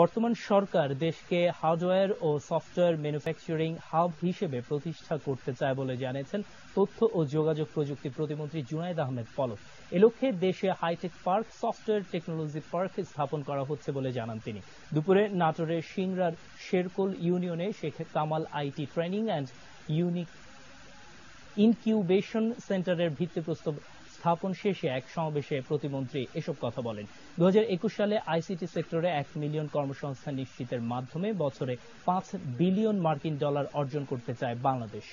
বর্তমান সরকার দেশকে হার্ডওয়্যার ও সফটওয়্যার ম্যানুফ্যাকচারিং হাব হিসেবে প্রতিষ্ঠা করতে চায় বলে জানিয়েছেন তথ্য ও যোগাযোগ প্রযুক্তি প্রতিমন্ত্রী জুনায়দ আহমেদ পলক এ লক্ষ্যে দেশে high tech park software technology park স্থাপন করা হচ্ছে বলে জানান তিনি দুপুরে নাটোরের সিংরার শেরকোল ইউনিয়নে Sheikh Kamal IT training and unique incubation সেন্টারের ভিত্তিপ্রস্তর স্থাপন শেষে এক সমাবেশে প্রতিমন্ত্রী এসব কথা বলেন দু সালে আইসিটি সেক্টরে এক মিলিয়ন কর্মসংস্থান নিশ্চিতের মাধ্যমে বছরে পাঁচ বিলিয়ন মার্কিন ডলার অর্জন করতে চায় বাংলাদেশ